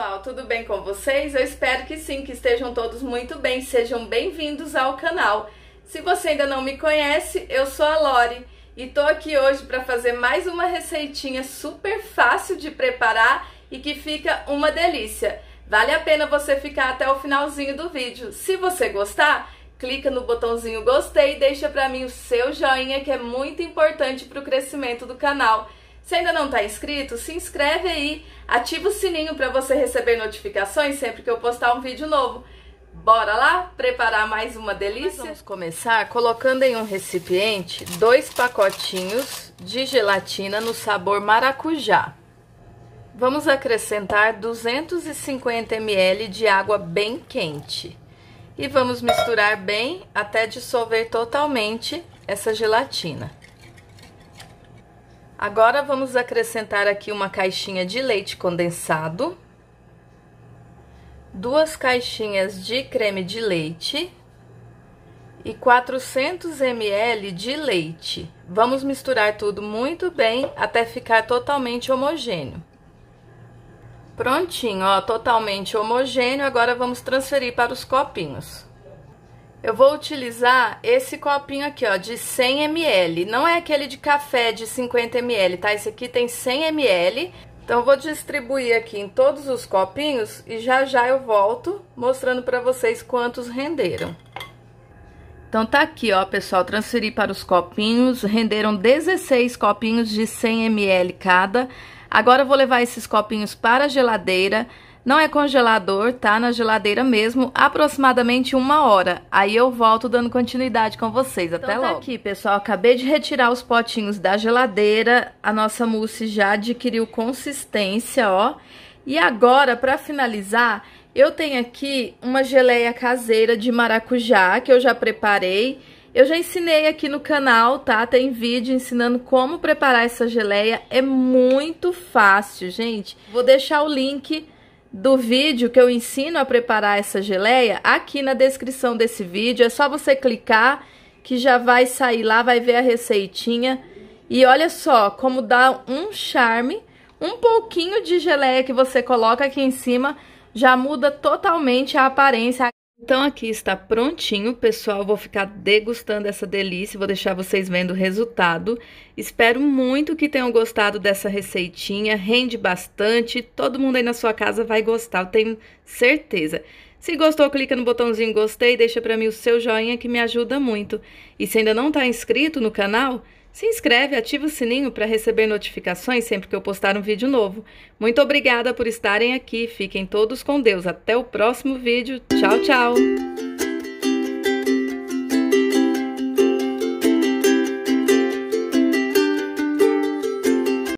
pessoal, tudo bem com vocês? Eu espero que sim, que estejam todos muito bem, sejam bem-vindos ao canal. Se você ainda não me conhece, eu sou a Lore e tô aqui hoje para fazer mais uma receitinha super fácil de preparar e que fica uma delícia. Vale a pena você ficar até o finalzinho do vídeo. Se você gostar, clica no botãozinho gostei e deixa para mim o seu joinha que é muito importante para o crescimento do canal. Se ainda não está inscrito, se inscreve aí, ativa o sininho para você receber notificações sempre que eu postar um vídeo novo. Bora lá preparar mais uma delícia? Nós vamos começar colocando em um recipiente dois pacotinhos de gelatina no sabor maracujá. Vamos acrescentar 250 ml de água bem quente. E vamos misturar bem até dissolver totalmente essa gelatina. Agora vamos acrescentar aqui uma caixinha de leite condensado, duas caixinhas de creme de leite e 400 ml de leite. Vamos misturar tudo muito bem até ficar totalmente homogêneo. Prontinho, ó, totalmente homogêneo. Agora vamos transferir para os copinhos. Eu vou utilizar esse copinho aqui, ó, de 100 ml. Não é aquele de café de 50 ml, tá? Esse aqui tem 100 ml. Então, eu vou distribuir aqui em todos os copinhos e já já eu volto mostrando para vocês quantos renderam. Então, tá aqui, ó, pessoal, transferi para os copinhos. Renderam 16 copinhos de 100 ml cada. Agora, eu vou levar esses copinhos para a geladeira não é congelador, tá na geladeira mesmo, aproximadamente uma hora. Aí eu volto dando continuidade com vocês. Até então tá logo. aqui, pessoal, acabei de retirar os potinhos da geladeira. A nossa mousse já adquiriu consistência, ó. E agora, para finalizar, eu tenho aqui uma geleia caseira de maracujá que eu já preparei. Eu já ensinei aqui no canal, tá? Tem vídeo ensinando como preparar essa geleia. É muito fácil, gente. Vou deixar o link do vídeo que eu ensino a preparar essa geleia aqui na descrição desse vídeo. É só você clicar que já vai sair lá, vai ver a receitinha. E olha só como dá um charme. Um pouquinho de geleia que você coloca aqui em cima já muda totalmente a aparência. Então aqui está prontinho, pessoal. Vou ficar degustando essa delícia, vou deixar vocês vendo o resultado. Espero muito que tenham gostado dessa receitinha, rende bastante. Todo mundo aí na sua casa vai gostar, eu tenho certeza. Se gostou, clica no botãozinho gostei, deixa para mim o seu joinha que me ajuda muito. E se ainda não está inscrito no canal, se inscreve, ativa o sininho para receber notificações sempre que eu postar um vídeo novo. Muito obrigada por estarem aqui. Fiquem todos com Deus. Até o próximo vídeo. Tchau, tchau.